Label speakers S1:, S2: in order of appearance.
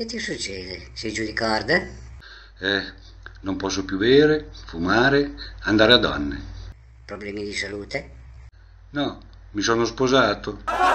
S1: Che ti succede?
S2: Sei giù di corda? Eh, non posso più bere, fumare, andare a donne. Problemi di salute? No, mi sono sposato.